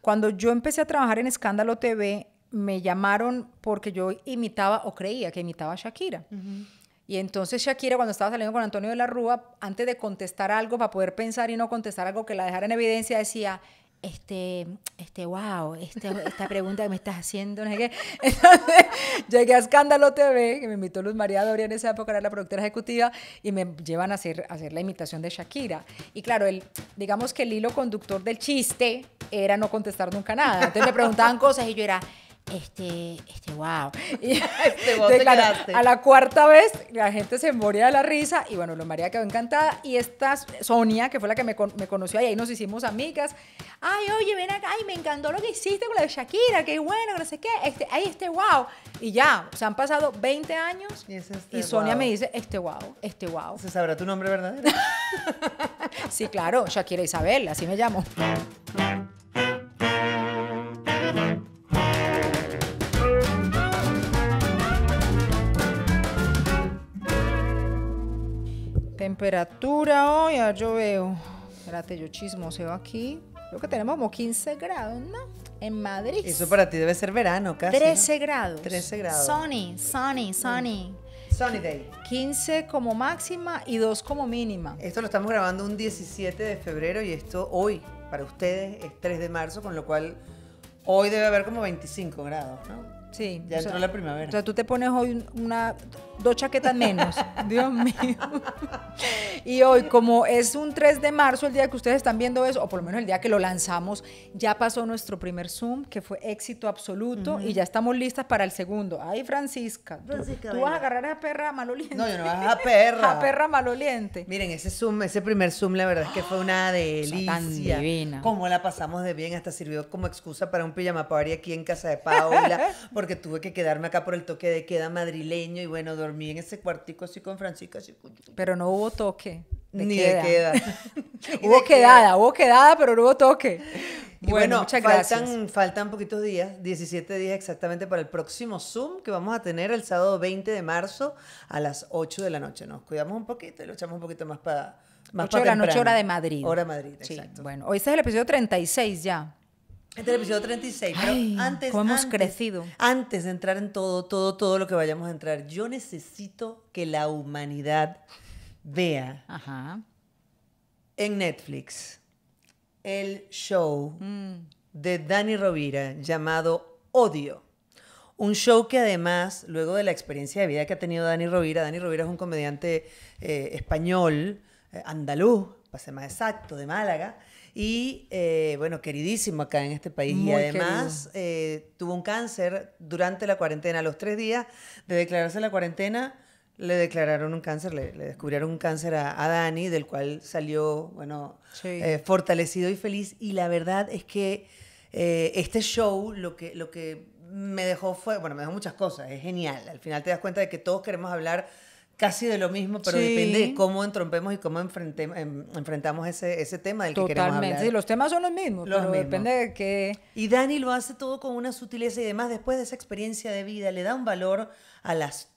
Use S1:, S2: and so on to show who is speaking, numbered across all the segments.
S1: Cuando yo empecé a trabajar en Escándalo TV, me llamaron porque yo imitaba o creía que imitaba a Shakira. Y entonces Shakira, cuando estaba saliendo con Antonio de la Rúa, antes de contestar algo, para poder pensar y no contestar algo que la dejara en evidencia, decía, este, este, wow, este, esta pregunta que me estás haciendo, no sé Entonces, llegué a Escándalo TV, que me invitó Luz María Doria en esa época, era la productora ejecutiva, y me llevan a hacer, hacer la imitación de Shakira. Y claro, el, digamos que el hilo conductor del chiste era no contestar nunca nada. Entonces me preguntaban cosas y yo era, este, este, wow. este, te a la cuarta vez, la gente se moría de la risa y bueno, lo María quedó encantada. Y esta Sonia, que fue la que me, conoció ahí, ahí nos hicimos amigas. Ay, oye, ven acá, ay, me encantó lo que hiciste con la de Shakira, qué bueno, no sé qué. Este, ay, este, wow. Y ya, se han pasado 20 años este, y, Sonia me dice, este, wow, este, wow. ¿Se sabrá
S2: tu nombre verdadero?
S1: sí, claro, Shakira Isabel, así me llamo. Temperatura hoy, ya yo veo. Espérate, yo chismoseo aquí. Creo que tenemos como 15 grados, ¿no? En Madrid. Eso
S2: para ti debe ser verano, casi. 13
S1: grados. 13 grados. Sunny, sunny, mm. sunny. Sunny day. 15 como máxima y 2 como mínima.
S2: Esto lo estamos grabando un 17 de febrero y esto hoy para ustedes es 3 de marzo, con lo cual hoy debe haber como 25 grados, ¿no? Sí. Ya entró la primavera. O sea, tú
S1: te pones hoy una dos chaquetas menos. Dios mío. Y hoy, como es un 3 de marzo, el día que ustedes están viendo eso, o por lo menos el día que lo lanzamos, ya pasó nuestro primer Zoom, que fue éxito absoluto, y ya estamos listas para el segundo. Ay, Francisca, tú, vas a agarrar a esa perra maloliente. No, yo no, a perra. a perra maloliente. Miren, ese
S2: Zoom, ese primer Zoom, la verdad es que fue una delicia. Tan divina. como la pasamos de bien, hasta sirvió como excusa para un pijama party aquí en casa de Paula porque tuve que quedarme acá por el toque de queda madrileño, y bueno, dormí en ese cuartico así con Francisca.
S1: pero no hubo toque. ni de queda. hubo quedada, hubo quedada, pero no hubo toque. Bueno, faltan,
S2: Faltan poquitos días, 17 días exactamente para el próximo Zoom que vamos a tener el sábado 20 de marzo a las 8 de la noche. Nos cuidamos un poquito y lo echamos un poquito más para...
S1: Más 8 de la noche, hora de Madrid. Hora de
S2: Madrid, exacto. Bueno,
S1: hoy este es el episodio 36 ya. Este es el episodio 36. Pero
S2: antes, de entrar en todo, todo, todo lo que vayamos a entrar, yo necesito que la humanidad vea en Netflix el show mm. de Dani Rovira llamado Odio. Un show que además, luego de la experiencia de vida que ha tenido Dani Rovira, Dani Rovira es un comediante eh, español eh, andaluz, para ser más exacto, de Málaga. Y eh, bueno, queridísimo acá en este país. y además eh, tuvo un cáncer durante la cuarentena. A los tres días de declararse la cuarentena, le declararon un cáncer, le, descubrieron un cáncer a, Dani, del cual salió, bueno, fortalecido y feliz. Y la verdad es que este show, lo que, lo que me dejó fue, bueno, me dejó muchas cosas, es genial. Al final te das cuenta de que todos queremos hablar casi de lo mismo, pero depende de cómo entrompemos y cómo em, enfrentamos ese, tema del que queremos hablar. Sí, los
S1: temas son los mismos, pero depende de
S2: qué... Y Dani lo hace todo con una sutileza y demás, después de esa experiencia de vida, le da un valor a las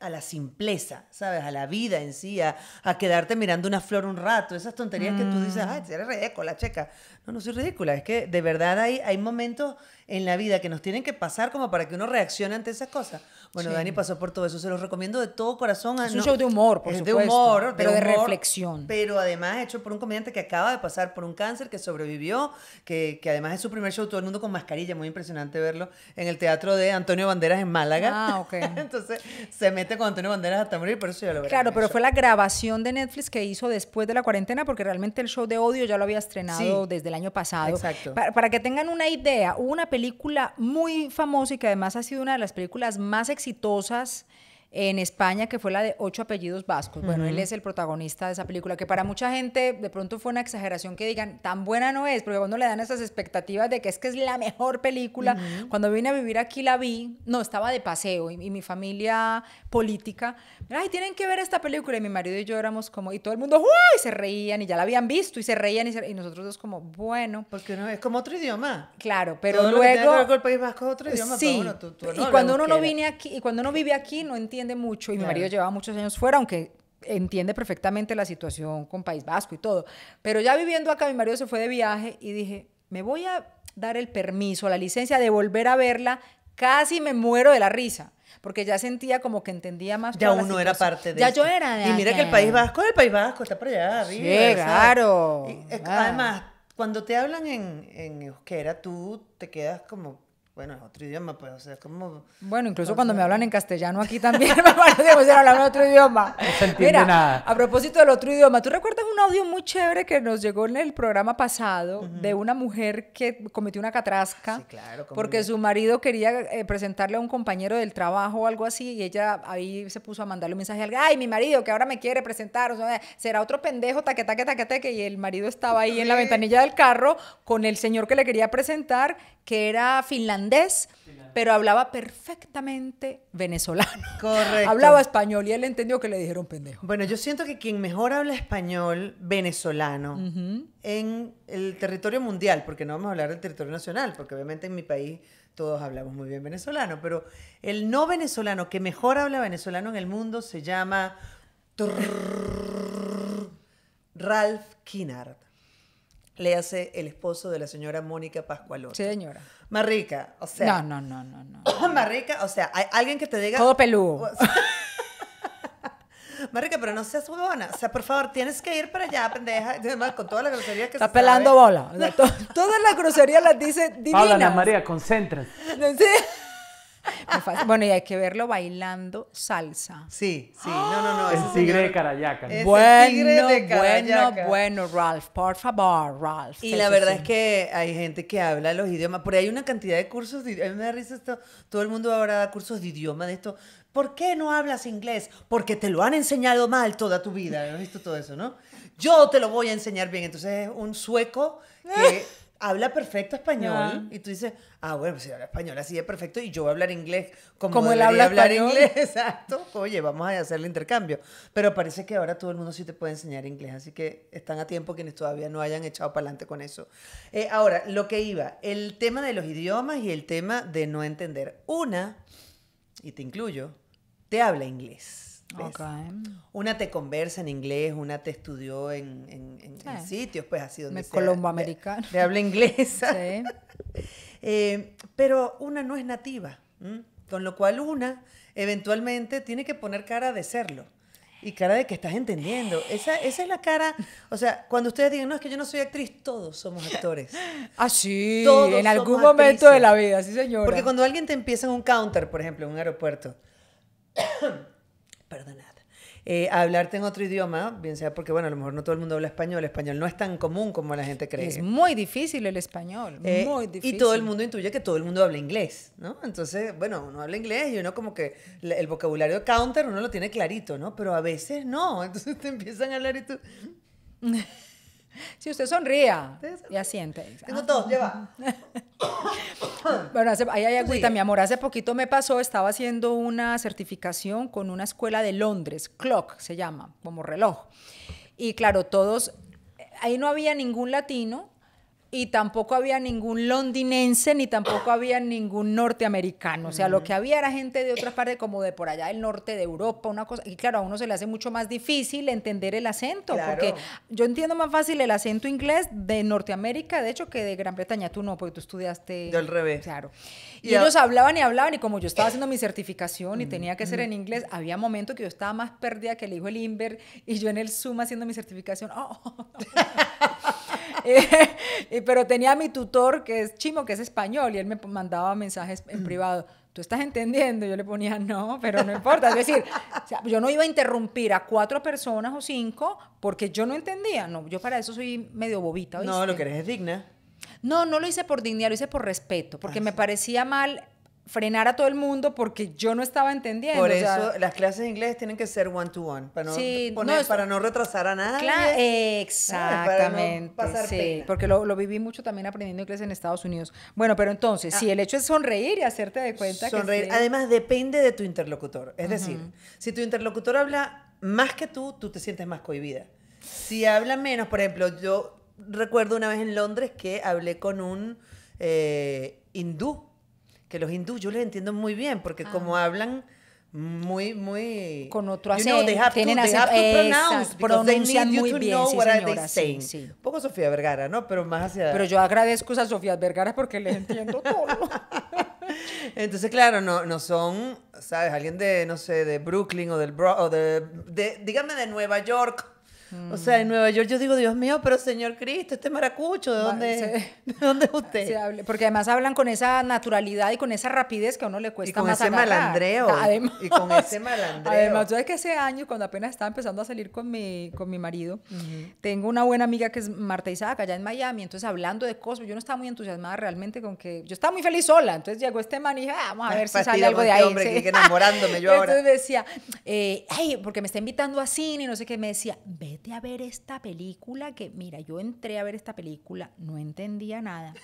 S2: a la simpleza, ¿sabes? A la vida en sí, a, quedarte mirando una flor un rato, esas tonterías que tú dices, mm. ay, eres la checa. No, soy ridícula. Es que de verdad hay, hay momentos en la vida que nos tienen que pasar como para que uno reaccione ante esas cosas. Bueno, Dani pasó por todo eso. Se los recomiendo de todo corazón. Es ah, un show de
S1: humor, por supuesto. De humor, pero de reflexión.
S2: Pero además hecho por un comediante que acaba de pasar por un cáncer, que sobrevivió, que, además es su primer show, todo el mundo con mascarilla, muy impresionante verlo, en el teatro de Antonio Banderas en Málaga. Ah, Entonces se mete con Antonio Banderas hasta morir, pero eso ya lo veo. Claro, pero fue la
S1: grabación de Netflix que hizo después de la cuarentena, porque realmente el show de odio ya lo había estrenado desde la año pasado. Exacto. Para, para, que tengan una idea, hubo una película muy famosa y que además ha sido una de las películas más exitosas en España, que fue la de ocho apellidos vascos. Bueno, él es el protagonista de esa película, que para mucha gente de pronto fue una exageración que digan, tan buena no es, porque cuando le dan esas expectativas de que es que es la mejor película. Cuando vine a vivir aquí la vi, no, estaba de paseo y, mi familia política, ay, tienen que ver esta película. Y mi marido y yo éramos como, y todo el mundo, ¡Uy! se reían y ya la habían visto y se reían y, nosotros dos como, bueno. Porque uno es como otro idioma. Claro, pero luego... el
S2: País Vasco es otro idioma, y cuando uno no vine
S1: aquí, y cuando uno vive aquí no entiende entiende mucho y mi marido llevaba muchos años fuera, aunque entiende perfectamente la situación con País Vasco y todo. Pero ya viviendo acá, mi marido se fue de viaje y dije, me voy a dar el permiso, la licencia de volver a verla. Casi me muero de la risa porque ya sentía como que entendía más. Ya uno era parte de Ya yo era Y mira que el País Vasco, el País Vasco está por
S2: allá, Sí, eh, claro. Además, cuando te hablan
S1: en, en euskera,
S2: tú te quedas como bueno, es otro idioma, pues, o sea, como...
S1: Bueno, incluso cuando me hablan en castellano aquí también me parece que hablar hablan otro idioma. No Mira, a propósito del otro idioma, ¿tú recuerdas un audio muy chévere que nos llegó en el programa pasado de una mujer que cometió una catrasca? Sí, claro. Porque su marido quería eh, presentarle a un compañero del trabajo o algo así y ella ahí se puso a mandarle un mensaje al ay, mi marido que ahora me quiere presentar, o sea, será otro pendejo, taque, taque, taque, taque, y el marido estaba ahí en la ventanilla del carro con el señor que le quería presentar, que era finlandés pero hablaba perfectamente venezolano.
S2: Hablaba español y él entendió que le dijeron pendejo. Bueno, yo siento que quien mejor habla español venezolano en el territorio mundial, porque no vamos a hablar del territorio nacional, porque obviamente en mi país todos hablamos muy bien venezolano, pero el no venezolano que mejor habla venezolano en el mundo se llama Ralph Kinnard le hace el esposo de la señora Mónica Pascualón. Sí, señora. Marrica, o sea. No,
S1: no, no, no, no.
S2: Marrica, o sea, hay alguien que te diga. Todo peludo. Marica, pero no seas huevona. O sea, por favor, tienes que ir para allá, pendeja. con todas las groserías que Está pelando bola. todas las groserías las dice
S1: divinas. Paula, María,
S2: concéntrate
S1: bueno, y hay que verlo bailando salsa. Sí, sí, no, no, no. El tigre de Carayaca. Bueno, de bueno, bueno, Ralph, por
S2: favor, Ralph. Y la verdad es que hay gente que habla los idiomas. Por ahí hay una cantidad de cursos. a mí me da risa esto. Todo el mundo ahora da cursos de idioma de esto. ¿Por qué no hablas inglés? Porque te lo han enseñado mal toda tu vida. ¿Has visto todo eso, no? Yo te lo voy a enseñar bien. Entonces es un sueco que habla perfecto español ah. y tú dices, ah, bueno, pues si habla español así de perfecto y yo voy a hablar inglés como, como él habla hablar inglés, exacto. Oye, vamos a hacer el intercambio. Pero parece que ahora todo el mundo sí te puede enseñar inglés, así que están a tiempo quienes todavía no hayan echado para adelante con eso. Eh, ahora, lo que iba, el tema de los idiomas y el tema de no entender. Una, y te incluyo, te habla inglés una te conversa en inglés, una te estudió en, sitios, pues así donde
S1: habla inglesa.
S2: Eh, pero una no es nativa, con lo cual una eventualmente tiene que poner cara de serlo. Y cara de que estás entendiendo. Esa, es la cara. O sea, cuando ustedes digan, no, es que yo no soy actriz, todos somos actores. Ah, sí. en algún momento de la vida, sí, señor. Porque cuando alguien te empieza en un counter, por ejemplo, en un aeropuerto, eh, hablarte en otro idioma, bien sea porque, bueno, a lo mejor no todo el mundo habla español, el español no es tan común como la gente cree. Es
S1: muy difícil el español, eh, muy difícil. Y todo el mundo
S2: intuye que todo el mundo habla inglés, ¿no? Entonces, bueno, uno habla inglés y uno como que el vocabulario de counter uno lo tiene clarito, ¿no? Pero a veces no, entonces te empiezan a hablar y tú...
S1: Si usted sonría ya siente Tengo todo lleva. bueno, ahí hay agüita, mi amor. Hace poquito me pasó, estaba haciendo una certificación con una escuela de Londres, Clock se llama, como reloj. Y claro, todos, ahí no había ningún latino, y tampoco había ningún londinense ni tampoco había ningún norteamericano. O sea, lo mm. que había era gente de otras partes, como de por allá del norte de Europa, una cosa. Y claro, a uno se le hace mucho más difícil entender el acento, porque yo entiendo más fácil el acento inglés de Norteamérica, de hecho, que de Gran Bretaña. Tú no, porque tú estudiaste. Del revés. Claro. Y, ellos hablaban y hablaban, y como yo estaba haciendo mi certificación y mm. tenía que ser en mm. inglés, había momentos que yo estaba más perdida que el hijo el Inver, y yo en el Zoom haciendo mi certificación. Oh, oh, oh, Eh, pero tenía a mi tutor, que es chimo, que es español, y él me mandaba mensajes en privado. ¿Tú estás entendiendo? Yo le ponía no, pero no importa. Es decir, yo no iba a interrumpir a cuatro personas o cinco porque yo no entendía. No, yo para eso soy medio bobita. No, lo que eres es digna. No, no lo hice por dignidad, lo hice por respeto, porque ah, me parecía mal frenar a todo el mundo porque yo no estaba entendiendo. Por eso las clases de inglés tienen que ser one-to-one, para,
S2: no retrasar a nadie. Claro, eh, exactamente.
S1: porque lo, viví mucho también aprendiendo inglés en Estados Unidos. Bueno, pero entonces, si ah. el hecho es sonreír y hacerte de cuenta que... Además, depende de tu interlocutor.
S2: Es decir, si tu interlocutor habla más que tú, tú te sientes más cohibida. Si habla menos, por ejemplo, yo recuerdo una vez en Londres que hablé con un eh, hindú que los hindúes, yo les entiendo muy bien, porque ah. como hablan
S1: muy, muy... Con otro acento. they have tienen to, they have to pronounce pronuncian muy bien, sí, señora, sí,
S2: Un poco Sofía Vergara, ¿no? Pero más hacia... Pero
S1: yo agradezco a Sofía Vergara porque les entiendo todo.
S2: Entonces, claro, no, no son, ¿sabes? Alguien de, no sé, de Brooklyn o del... o de, de, dígame, de Nueva York o sea, en Nueva York yo
S1: digo, Dios mío, pero señor Cristo, este maracucho, ¿de dónde, ¿de dónde es usted? porque además hablan con esa naturalidad y con esa rapidez que a uno le cuesta y con más ese malandreo. Además, y con ese malandreo. Además, yo es que ese año, cuando apenas estaba empezando a salir con mi, con mi marido, tengo una buena amiga que es Marta que allá en Miami, entonces hablando de cosas, yo no estaba muy entusiasmada realmente con que, yo estaba muy feliz sola, entonces llegó este man y dije, ah, vamos a ver si sale algo de este ahí. Hombre, que, enamorándome yo ahora. Entonces decía, eh, porque me está invitando a cine, y no sé qué, me decía, vete a ver esta película que, mira, yo entré a ver esta película, no entendía nada,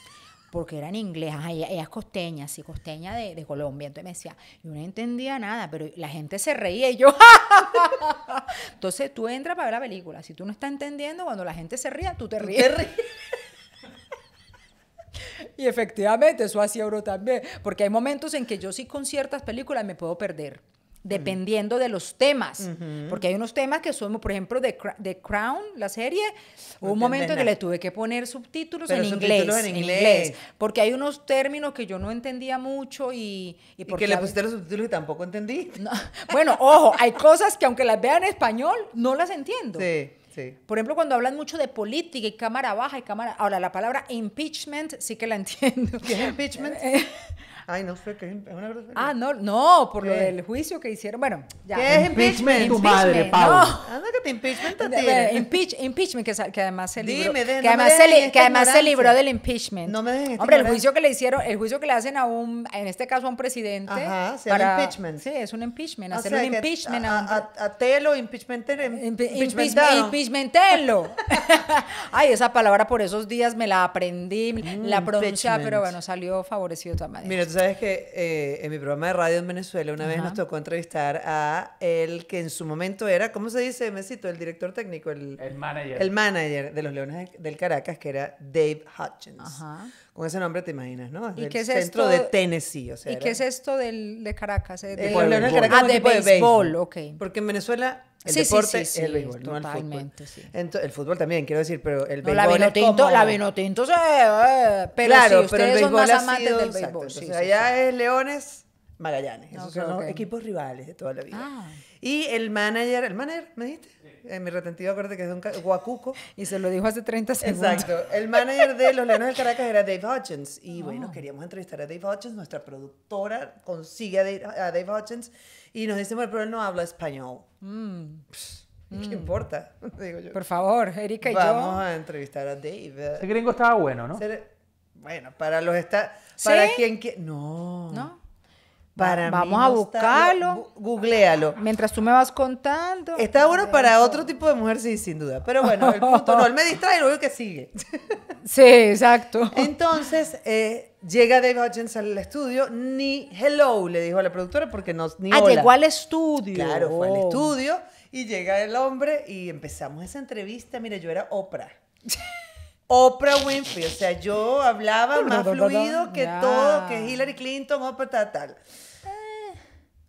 S1: porque era en inglés, costeñas ella, costeña, sí, costeña de, Colombia, entonces me decía, yo no entendía nada, pero la gente se reía y yo, entonces tú entras para ver la película, si tú no estás entendiendo, cuando la gente se ría, tú te ríes. Y efectivamente, eso hacía Euro también, porque hay momentos en que yo sí con ciertas películas me puedo perder. Mm. dependiendo de los temas. Porque hay unos temas que son, por ejemplo, de, de Crown, la serie, hubo un momento en que le tuve que poner subtítulos, en, inglés, en, inglés, Porque hay unos términos que yo no entendía mucho y... Y, porque le pusiste los subtítulos y tampoco entendí. bueno, ojo, hay cosas que aunque las vean en español, no las entiendo. Sí. Sí. Por ejemplo, cuando hablan mucho de política y cámara baja y cámara. Ahora, la palabra impeachment sí que la entiendo. ¿Qué es impeachment? Eh, Ay, no sé qué es una verdad. Ah, no, no, por lo del juicio que hicieron. Bueno, ya. ¿Qué es impeachment? Tu madre, Pablo. Anda que te impeachment impeachment, que, además se libró. Dime, de, que, además se, que además se libró del impeachment. No me dejes... Hombre, el juicio que le hicieron, el juicio que le hacen a un, en este caso a un presidente. Ajá, se para, impeachment. Sí, es un impeachment. hacer un impeachment. A, a, impeachment, impeachment, telo, impeachment, em, impeachmentelo. Ay, esa palabra por esos días me la aprendí, la pronuncia, pero bueno, salió favorecido también.
S2: todas sabes que eh, en mi programa de radio en Venezuela una vez nos tocó entrevistar a el que en su momento era, ¿cómo se dice, Mesito? El director técnico, el, el manager. El manager de los Leones del Caracas, que era Dave Hutchins. Ajá. Con ese nombre te imaginas, ¿no? Es centro de Tennessee, o sea. ¿Y qué es
S1: esto del, de Caracas? Eh, de, Caracas ah, de béisbol,
S2: ok. Porque en Venezuela el deporte sí, sí, es el béisbol, no el fútbol. Entonces, el fútbol también, quiero decir, pero el béisbol. No, la Vinotinto, la Vinotinto, eh,
S1: pero claro, si ustedes son más amantes del béisbol. Exacto, allá
S2: es Leones Magallanes. Esos son equipos rivales de toda la vida. Ah. Y el manager, ¿el manager me dijiste? Eh, mi retentivo acuérdate que es de un guacuco. Y se lo dijo hace 30 segundos. Exacto. El manager de los Leones del Caracas era Dave Hutchins. Y oh. bueno, queríamos entrevistar a Dave Hutchins. Nuestra productora consigue a Dave, a Hutchins. Y nos decimos bueno, pero él no habla español. Mm. ¿Qué mm. importa? Digo yo. Por favor, Erika y yo. Vamos a entrevistar a Dave. Ese gringo estaba bueno, ¿no? Bueno, para los está... Para quien... No. ¿No?
S1: Vamos a buscarlo.
S2: googlealo. Mientras tú me vas contando. Está bueno para otro tipo de mujer, sí, sin duda. Pero bueno, el punto no, él me distrae, luego que sigue. sí, exacto. Entonces, eh, llega David Hutchins al estudio, ni hello le dijo a la productora porque no, ni Ah, llegó al estudio. Claro, fue al oh. estudio y llega el hombre y empezamos esa entrevista. Mira, yo era Oprah. Oprah Winfrey. O sea, yo hablaba más fluido que todo, que Hillary Clinton, Oprah, tal, tal.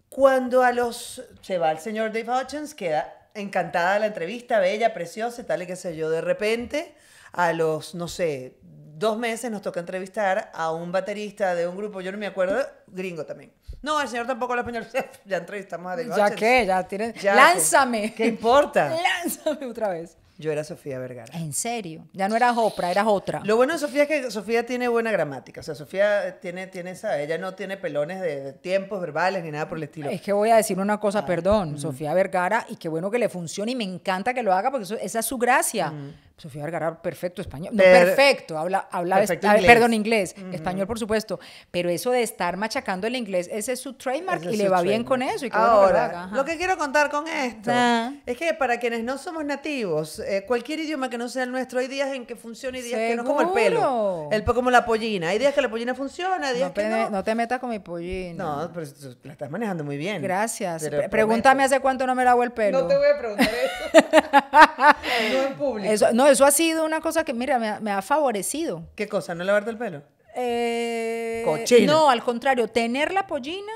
S2: Cuando a los... Se va el señor Dave Hutchins, queda encantada la entrevista, bella, preciosa, tal y qué sé yo. De repente, a los, no sé, dos meses nos toca entrevistar a un baterista de un grupo, yo no me acuerdo, gringo también. No, el señor tampoco lo español. ya entrevistamos a Dave Hutchins. ¿Ya qué? Ya tienen... ¡Lánzame! ¿Qué importa?
S1: ¡Lánzame otra vez!
S2: Yo era Sofía Vergara. ¿En serio?
S1: Ya no eras Oprah, eras otra. Lo
S2: bueno de Sofía es que Sofía tiene buena gramática. O sea, Sofía tiene, tiene esa. Ella no tiene pelones de, tiempos verbales ni nada por el estilo. Es
S1: que voy a decir una cosa, ah, perdón. Sofía Vergara, y qué bueno que le funcione y me encanta que lo haga porque esa es su gracia. Sofía Vergara, perfecto español. No, perfecto, habla, habla perdón, inglés, español por supuesto, pero eso de estar machacando el inglés, ese es su trademark y le va bien con eso. Y Ahora, lo que quiero contar con esto es que para quienes no somos nativos, eh, cualquier
S2: idioma que no sea el nuestro, hay días en que funciona y días que no, como el pelo, el, como la pollina. Hay días que la pollina
S1: funciona, hay días no que no. No te metas con mi pollina. No, pero
S2: la estás manejando muy bien. Gracias. pregúntame
S1: hace cuánto no me lavo el pelo. No te voy a preguntar eso. no en público. no eso ha sido una cosa que, mira, me ha, favorecido. ¿Qué cosa? ¿No lavarte el pelo? Eh, No, al contrario, tener la pollina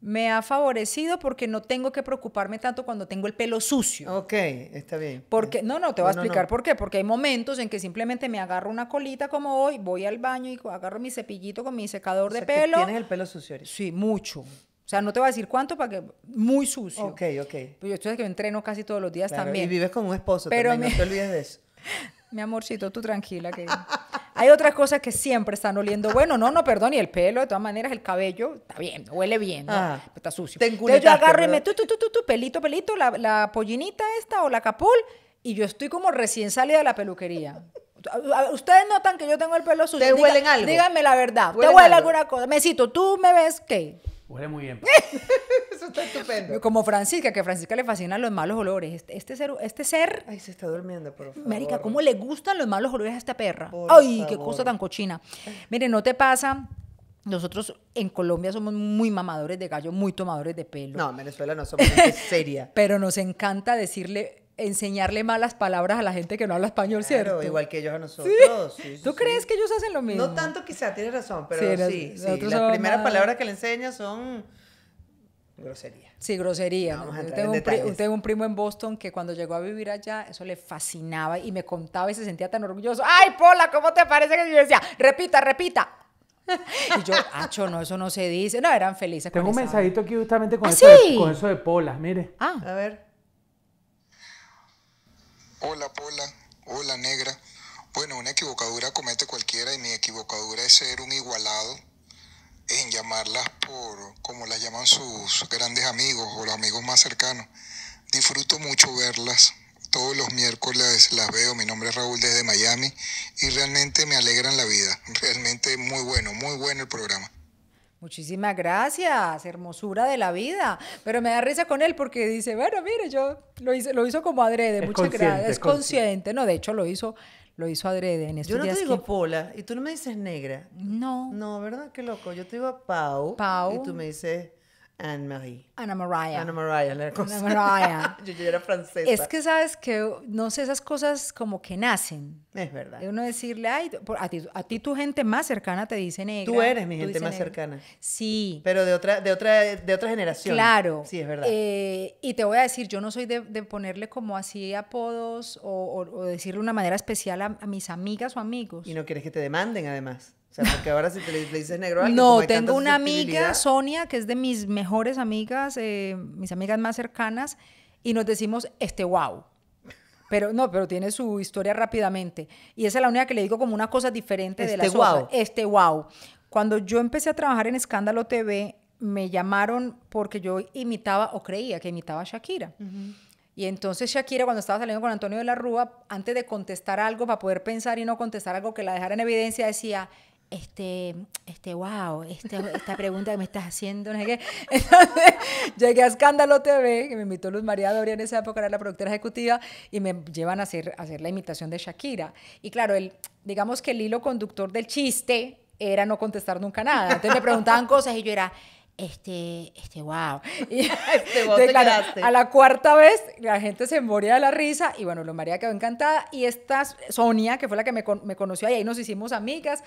S1: me ha favorecido porque no tengo que preocuparme tanto cuando tengo el pelo sucio. Ok, está bien. Porque, no, no, te voy a explicar por qué. Porque hay momentos en que simplemente me agarro una colita como hoy, voy al baño y agarro mi cepillito con mi secador de pelo. ¿Tienes el pelo sucio? Sí, mucho. O sea, no te voy a decir cuánto para que... Muy sucio. Ok, ok. Pues yo que me entreno casi todos los días también. Y vives con un esposo Pero no te olvides de eso. mi amorcito, tú tranquila que... Hay otras cosas que siempre están oliendo bueno. No, no, perdón. Y el pelo, de todas maneras, el cabello, está bien, huele bien, ¿no? Ah, está sucio. Te yo agarro y Tú, tú, tú, tú, pelito, pelito, la, pollinita esta o la capul. Y yo estoy como recién salida de la peluquería. Ustedes notan que yo tengo el pelo sucio. ¿Te huelen algo? Díganme la verdad. ¿Te huele alguna cosa? Mesito, ¿tú me ves qué? Huele muy bien. Eso está estupendo. Como Francisca, que a Francisca le fascinan los malos olores. Este, este ser, este ser. Ay, se está durmiendo, por favor. América, ¿cómo le gustan los malos olores a esta perra? Ay, qué cosa tan cochina. Mire, no te pasa. Nosotros en Colombia somos muy mamadores de gallo, muy tomadores de pelo. No, en
S2: Venezuela no somos seria.
S1: Pero nos encanta decirle enseñarle malas palabras a la gente que no habla español, ¿cierto? Igual que ellos
S2: a nosotros. ¿Sí?
S1: tú crees que ellos hacen lo mismo? No tanto, quizá, tienes
S2: razón, pero sí. Las primeras palabras que le enseñas son grosería.
S1: Sí, grosería. tengo, un primo en Boston que cuando llegó a vivir allá, eso le fascinaba y me contaba y se sentía tan orgulloso. ¡Ay, Pola, cómo te parece que yo decía, repita, repita! Y yo, acho, no, eso no se dice. No, eran felices. Tengo un mensajito aquí justamente con, ¿Ah, eso, de, con
S2: eso de Pola, mire.
S1: Ah, a ver. Hola Pola, hola Negra. Bueno, una equivocadura comete cualquiera y mi equivocadura es ser un igualado en llamarlas por como las llaman sus grandes amigos o los amigos más cercanos. Disfruto mucho verlas. Todos los miércoles las veo. Mi nombre es Raúl desde Miami y realmente me alegran la vida. Realmente muy bueno, muy bueno el programa. Muchísimas gracias, hermosura de la vida. Pero me da risa con él porque dice, bueno, mire, yo lo, hice, lo hizo como adrede, es muchas gracias. Es consciente. No, de hecho lo hizo, lo hizo adrede en estos Yo no te digo
S2: Pola y tú no me dices negra. No. No, ¿verdad? Qué loco. Yo te digo Pau. Pau. Y tú me dices Anne Marie.
S1: Ana Mariah. Ana
S2: Mariah, Ana Mariah. yo, era francesa. Es que
S1: sabes que, no sé, esas cosas como que nacen. Es verdad. De uno decirle, ay, a ti, tu gente más cercana te dice negra. Tú eres mi gente más cercana.
S2: Sí. Pero de otra, de otra, de otra generación. Claro. Sí, es verdad.
S1: Eh, y te voy a decir, yo no soy de, ponerle como así apodos o, decirle de una manera especial a mis amigas o amigos.
S2: Y no quieres que te demanden además. O sea, porque ahora si te le, negro a alguien, No, tengo una amiga,
S1: Sonia, que es de mis mejores amigas, eh, mis amigas más cercanas, y nos decimos este wow. Pero no, pero tiene su historia rápidamente. Y esa es la única que le digo como una cosa diferente de la wow. este wow. Este, cuando yo empecé a trabajar en Escándalo TV, me llamaron porque yo imitaba o creía que imitaba a Shakira. Y entonces Shakira, cuando estaba saliendo con Antonio de la Rúa, antes de contestar algo, para poder pensar y no contestar algo que la dejara en evidencia, decía, este, este, wow, este, esta pregunta que me estás haciendo, no sé qué. llegué a Escándalo TV, que me invitó Luz María Doria en esa época, era la productora ejecutiva, y me llevan a hacer, hacer la imitación de Shakira. Y claro, el, digamos que el hilo conductor del chiste era no contestar nunca nada. Entonces me preguntaban cosas y yo era este, este, wow. Y, este, a la cuarta vez, la gente se moría de la risa y bueno, lo María quedó encantada. Y esta Sonia, que fue la que me, me conoció ahí, ahí nos hicimos amigas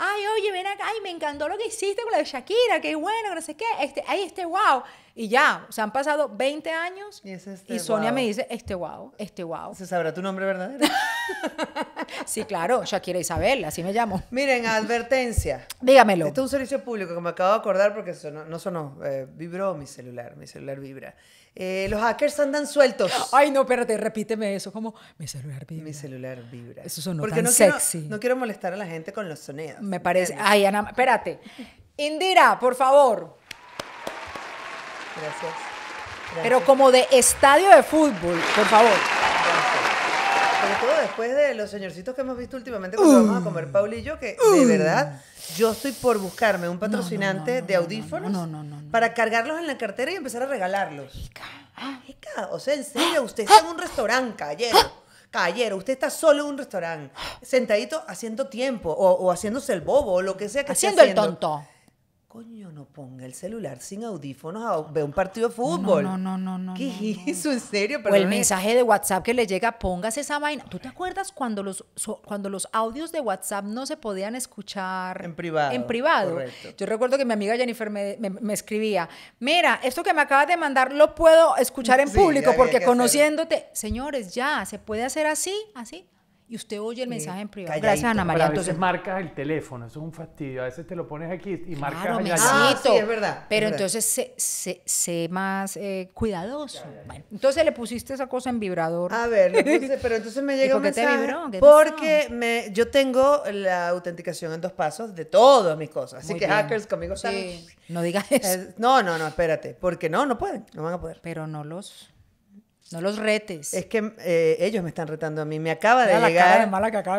S1: ay, oye, ven acá, ay, me encantó lo que hiciste con la de Shakira, qué bueno, no sé qué, este, ay, este wow. Y ya, o han pasado 20 años y, Sonia me dice, este wow, este wow. ¿Se sabrá tu nombre verdadero? sí, claro, Shakira Isabel, así me llamo. Miren, advertencia. Dígamelo. Este
S2: es un servicio público que me acabo de acordar porque sonó, no sonó, eh, vibró mi celular, mi celular vibra.
S1: Eh, los hackers andan sueltos. Ay, no, espérate, repíteme eso. Como,
S2: mi celular vibra. Mi celular vibra. Eso son Porque sexy. no quiero molestar a la gente con los sonidos. Me parece. Ay, Ana,
S1: espérate. Indira, por favor. Gracias. Pero como de estadio de fútbol, por favor. Sobre
S2: todo después de los señorcitos que hemos visto últimamente cuando vamos a comer Paul y yo, que de verdad yo estoy por buscarme un patrocinante no, de audífonos para cargarlos en la cartera y empezar a regalarlos. O sea, en serio, usted está en un restaurante, caballero. Caballero, usted está solo en un restaurante, sentadito haciendo tiempo o, haciéndose el bobo o lo que sea que haciendo haciendo. el tonto coño, no ponga el celular sin audífonos a ver un partido de fútbol. No, no, no,
S1: no. ¿Qué hizo, ¿En serio? o el mensaje de WhatsApp que le llega, póngase esa vaina. ¿Tú te acuerdas cuando los, cuando los audios de WhatsApp no se podían escuchar en privado? En privado. Yo recuerdo que mi amiga Jennifer me, escribía, mira, esto que me acabas de mandar lo puedo escuchar en público porque conociéndote, señores, ya, se puede hacer así, así y usted oye el mensaje en privado. Gracias, Ana María. a veces entonces,
S2: marcas el teléfono, eso es un fastidio. A veces te lo pones aquí y marcas ah, sí, es verdad. Pero entonces
S1: sé, más eh, cuidadoso. entonces le pusiste esa cosa en vibrador. A ver,
S2: pero entonces me llega un mensaje. Te vibró? porque me, yo tengo la autenticación
S1: en dos pasos de todas
S2: mis cosas. Así que hackers conmigo sí. No digas eso. No, no, no, espérate. Porque no, no pueden, no van a poder. Pero no los... No los retes. Es que eh, ellos me están retando a mí. Me acaba de llegar.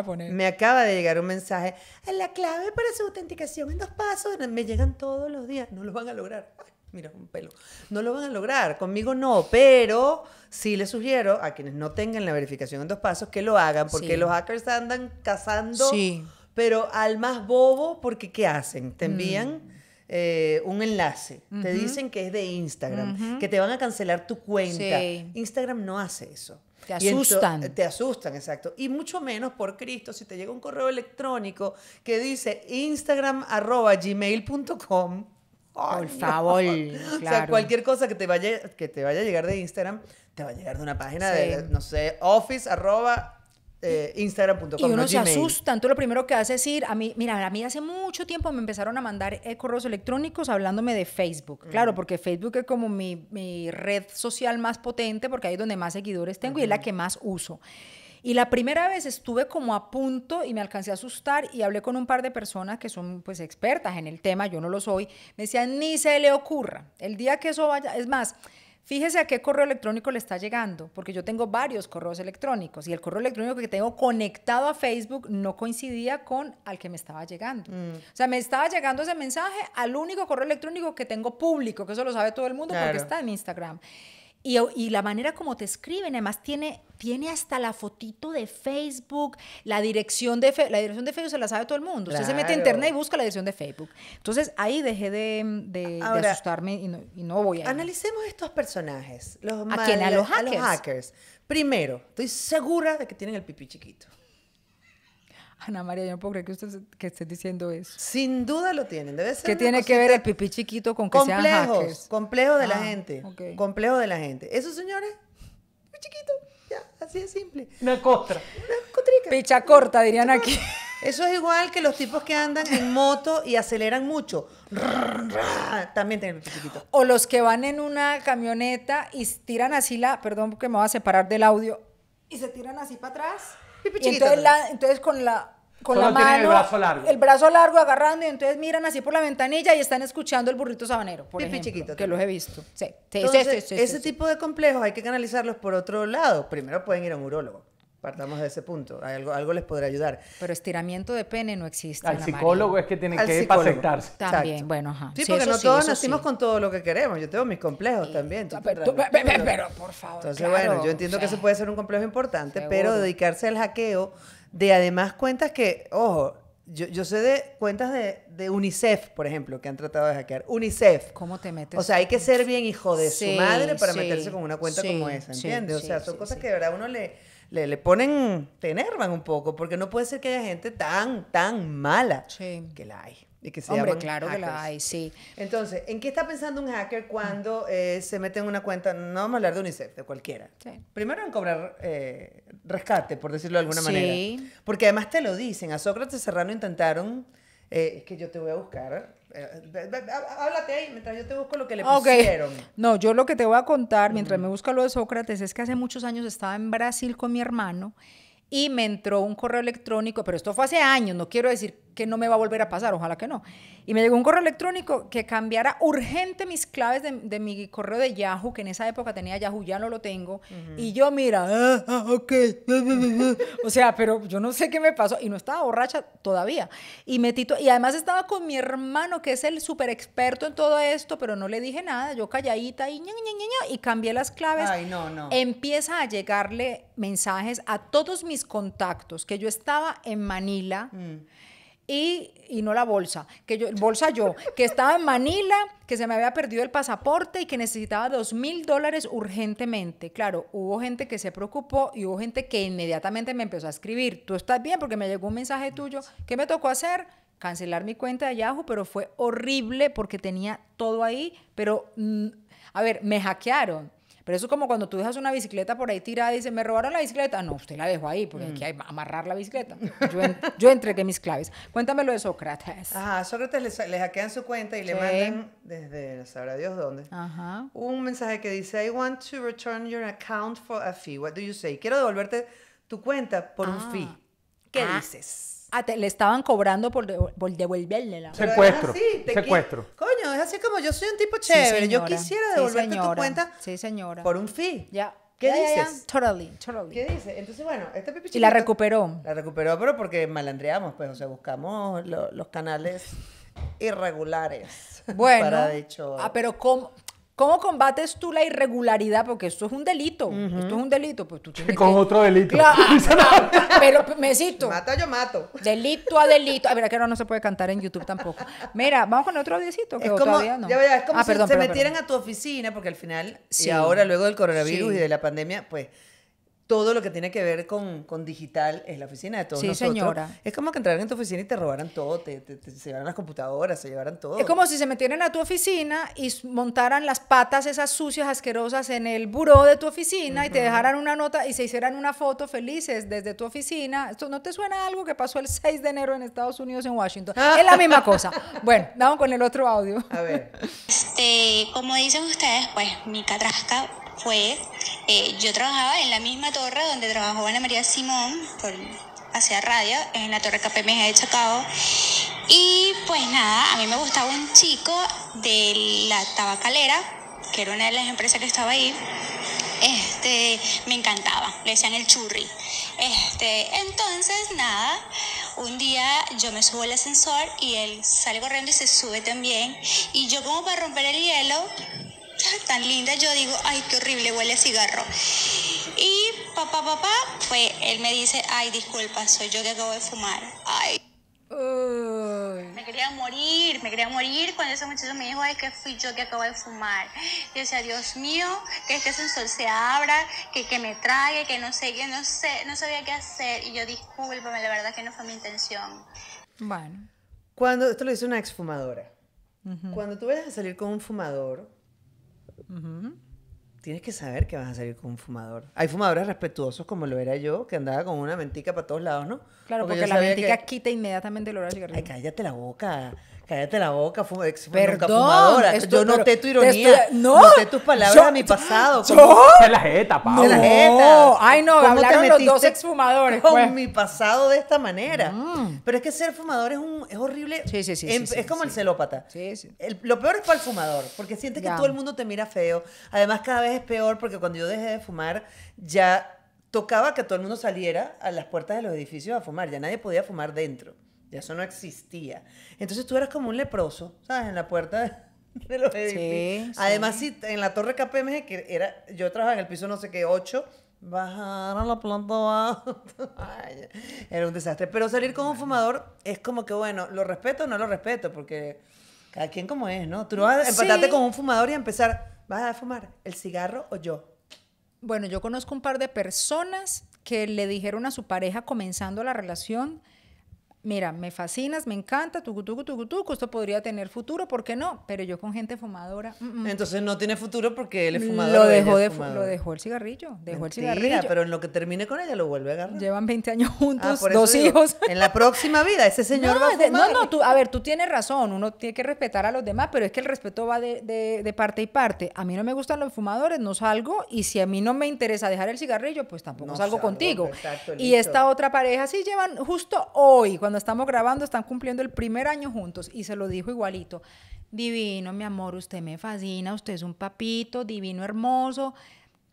S2: que Me acaba de llegar un mensaje. La clave para su autenticación en dos pasos. Me llegan todos los días. No lo van a lograr. mira, un pelo. No lo van a lograr. Conmigo no. Pero sí les sugiero a quienes no tengan la verificación en dos pasos que lo hagan. Porque los hackers andan cazando. Sí. Pero al más bobo, porque ¿qué hacen? Te mm. envían. Eh, un enlace, te dicen que es de Instagram, que te van a cancelar tu cuenta. Instagram no hace eso. Te asustan. te asustan, exacto. Y mucho menos por Cristo, si te llega un correo electrónico que dice instagram arroba por favor. O sea, cualquier cosa que te, vaya, que te vaya a llegar de Instagram, te va a llegar de una página de, no sé, office arroba eh, Instagram.com. Y uno se asusta.
S1: Entonces, lo primero que hace es ir a mí. Mira, a mí hace mucho tiempo me empezaron a mandar eh, correos electrónicos hablándome de Facebook. Claro, porque Facebook es como mi, red social más potente porque ahí es donde más seguidores tengo y es la que más uso. Y la primera vez estuve como a punto y me alcancé a asustar y hablé con un par de personas que son pues expertas en el tema, yo no lo soy, me decían, ni se le ocurra, el día que eso vaya, es más, Fíjese a qué correo electrónico le está llegando, porque yo tengo varios correos electrónicos y el correo electrónico que tengo conectado a Facebook no coincidía con al que me estaba llegando. Mm. O sea, me estaba llegando ese mensaje al único correo electrónico que tengo público, que eso lo sabe todo el mundo porque está en Instagram. Y, la manera como te escriben, además tiene, tiene hasta la fotito de Facebook, la dirección de, la dirección de Facebook se la sabe todo el mundo. Usted se mete a internet y busca la dirección de Facebook. Entonces ahí dejé de, asustarme y no, voy a... Analicemos estos personajes. Los ¿A, quién? hackers? A los hackers. Primero, estoy segura de que tienen el pipí chiquito. Ana María, yo no puedo creer que usted esté diciendo eso. Sin duda lo tienen, debe ser. ¿Qué tiene que ver el pipí chiquito con que sean hackers? Complejo de la ah, gente.
S2: Complejo de la gente. Esos señores, muy chiquito, ya, así de simple. Una costra. Una cotrica. Picha corta, dirían aquí. Eso es igual que los tipos que andan en moto y
S1: aceleran mucho. También tienen chiquito. O los que van en una camioneta y tiran así la, perdón porque me voy a separar del audio, y se tiran así para atrás pues, entonces, con la mano, el brazo largo. El brazo largo agarrando y entonces miran así por la ventanilla y están escuchando el burrito sabanero, por Pipi chiquito. Que los he visto. Sí, ese
S2: tipo de complejos hay que canalizarlos por otro lado. Primero pueden ir a un urólogo. Partamos de ese
S1: punto. Algo, algo les podrá ayudar. Pero estiramiento de pene no existe. Al psicólogo es que tiene que aceptarse. También, bueno, ajá. Sí, porque no todos nacimos con todo lo que queremos. Yo tengo mis complejos también.
S2: pero, pero, pero,
S1: por favor. Entonces, bueno, yo entiendo que eso
S2: puede ser un complejo importante, pero dedicarse al hackeo de además cuentas que, ojo, yo, sé de cuentas de, de, UNICEF, por ejemplo, que han tratado de hackear. UNICEF. ¿Cómo te metes? O sea, hay que ser bien hijo de su madre para meterse con una cuenta como esa, ¿entiendes? o sea, son cosas que de verdad uno le le, ponen, te enervan un poco, porque no puede ser que haya gente tan, tan mala que la hay. Y que se Hombre, claro que la hay, sí. Entonces, ¿en qué está pensando un hacker cuando eh, se mete en una cuenta, no vamos a hablar de UNICEF, de cualquiera? Primero en cobrar eh, rescate, por decirlo de alguna sí. manera. Porque además te lo dicen, a Sócrates Serrano intentaron, eh, es que yo te voy a buscar, eh, háblate ahí mientras yo te busco lo que le ah, pusieron.
S1: No, yo lo que te voy a contar mientras me busca lo de Sócrates es que hace muchos años estaba en Brasil con mi hermano y me entró un correo electrónico, pero esto fue hace años, no quiero decir que no me va a volver a pasar, ojalá que no. Y me llegó un correo electrónico que cambiara urgente mis claves de, de mi correo de Yahoo, que en esa época tenía Yahoo, ya no lo tengo. Y yo, mira, ah, ah, ok. Ah, o sea, pero yo no sé qué me pasó. Y no estaba borracha todavía. Y, me y además estaba con mi hermano, que es el súper experto en todo esto, pero no le dije nada. Yo calladita y, ña, y cambié las claves. Ay, no, no. Empieza a llegarle mensajes a todos mis contactos, que yo estaba en Manila. y mm y, no la bolsa, que yo, bolsa yo, que estaba en Manila, que se me había perdido el pasaporte y que necesitaba dos mil dólares urgentemente. Claro, hubo gente que se preocupó y hubo gente que inmediatamente me empezó a escribir, tú estás bien porque me llegó un mensaje tuyo, ¿qué me tocó hacer? Cancelar mi cuenta de Yahoo, pero fue horrible porque tenía todo ahí, pero, mm, a ver, me hackearon pero eso es como cuando tú dejas una bicicleta por ahí tirada y dices, me robaron la bicicleta. Ah, no, usted la dejó ahí, porque mm. hay que amarrar la bicicleta. Yo, entregué mis claves. Cuéntame lo de Sócrates. Ajá, Sócrates
S2: le hackean su cuenta y le mandan, desde sabrá Dios dónde, un mensaje que dice, I want to return your account for a fee. What do you say? Quiero devolverte tu cuenta por un ah. fee.
S1: ¿Qué ah. dices? Ah, le estaban cobrando por, devolverle la Secuestro. Sí, secuestro. Coño, es así como yo soy un tipo chévere. yo quisiera devolverte tu cuenta. Sí, señora. Por un fee. Ya. ¿Qué dices? totally, totally. ¿Qué dice? Entonces, bueno, este pipi Y la recuperó.
S2: La recuperó, pero porque malandreamos, pues, o sea, buscamos los canales irregulares. Bueno. Para dicho. Ah,
S1: pero ¿cómo? ¿Cómo combates tú la irregularidad? Porque esto es un delito. Esto es un delito. Pues tú tienes Con otro delito. pero pues, me Mata yo mato. Delito a delito. A ver, que ahora no se puede cantar en YouTube tampoco. Mira, vamos con otro audiocito. es como, es ah, como si se metieran
S2: a tu oficina, porque al final, sí. ahora luego del coronavirus y de la pandemia, pues todo lo que tiene que ver con, digital es la oficina de todos sí, señora. Es como que entraran en tu oficina y te robaran todo, te, se llevaran las computadoras, se llevaran todo. Es como
S1: si se metieran a tu oficina y montaran las patas esas sucias, asquerosas en el buró de tu oficina y te dejaran una nota y se hicieran una foto felices desde tu oficina. ¿Esto no te suena algo que pasó el 6 de enero en Estados Unidos, en Washington? es la misma cosa. Bueno, vamos con el otro audio. A ver. Este, como dicen ustedes, pues mi catrasca fue, eh, yo trabajaba en la misma torre donde trabajó Ana María Simón, por, hacia radio, en la torre KPMG de Chacao. Y pues nada, a mí me gustaba un chico de la tabacalera, que era una de las empresas que estaba ahí. Este, me encantaba, le decían el churri. Este, entonces, nada, un día yo me subo al ascensor y él sale corriendo y se sube también. Y yo como para romper el hielo, tan linda, yo digo, ay, qué horrible, huele a cigarro. Y papá, papá, pues él me dice, ay, disculpa, soy yo que acabo de fumar. Ay. Me quería morir, me quería morir cuando ese muchacho me dijo, ay, que fui yo que acabo de fumar. yo decía, Dios mío, que este sensor se abra, que, que me trague, que no sé, que no sé, no sabía qué hacer. Y yo, discúlpame, la verdad que no fue mi intención.
S2: Bueno. Cuando, esto lo dice una exfumadora. Cuando tú vayas a salir con un fumador, Tienes que saber que vas a salir con un fumador. Hay fumadores respetuosos como lo era yo, que andaba con una mentica para todos lados, ¿no? Claro, porque, la mentica quita inmediatamente el olor cállate la boca. Cállate la boca, fue ex fumadora. yo noté tu ironía. no, noté tus palabras a mi pasado. Yo, la jeta, No, la jeta. Ay, no, hablaron los dos exfumadores. Con pues? mi pasado de esta manera. Mm. Pero es que ser fumador es, un, es horrible. Sí, sí, sí. Em, es como el celópata. Sí, sí. lo peor es para el fumador, porque sientes que todo el mundo te mira feo. Además, cada vez es peor, porque cuando yo dejé de fumar, ya tocaba que todo el mundo saliera a las puertas de los edificios a fumar. Ya nadie podía fumar dentro. Ya eso no existía. Entonces tú eras como un leproso, ¿sabes? En la puerta de
S1: los edificios. Sí, Además,
S2: sí. en la torre KPMG, que era, yo trabajaba en el piso no sé qué, 8, bajar a la planta abajo. era un desastre. Pero salir con un fumador es como que, bueno, ¿lo respeto o no lo respeto? Porque cada quien como es, ¿no?
S1: Tú no vas a empatarte con un fumador y empezar, ¿vas a fumar el cigarro o yo? Bueno, yo conozco un par de personas que le dijeron a su pareja comenzando la relación, mira, me fascinas, me encanta, tu tu, tu, esto podría tener futuro, ¿por qué no? Pero yo con gente fumadora... Entonces no tiene futuro porque él es fumador. Lo dejó, de, lo dejó el cigarrillo, dejó el cigarrillo. pero en lo que termine con ella lo vuelve a agarrar. Llevan 20
S2: años ah, juntos, dos hijos. En la próxima vida ese señor va a No, no,
S1: tú, a ver, tú tienes razón, uno tiene que respetar a los demás, pero es que el respeto va de, de, de parte y parte. A mí no me gustan los fumadores, no salgo, y si a mí no me interesa dejar el cigarrillo, pues tampoco salgo, contigo. Pues, exacto, y esta otra pareja sí llevan justo hoy, cuando estamos grabando están cumpliendo el primer año juntos y se lo dijo igualito. Divino, mi amor, usted me fascina, usted es un papito, divino, hermoso,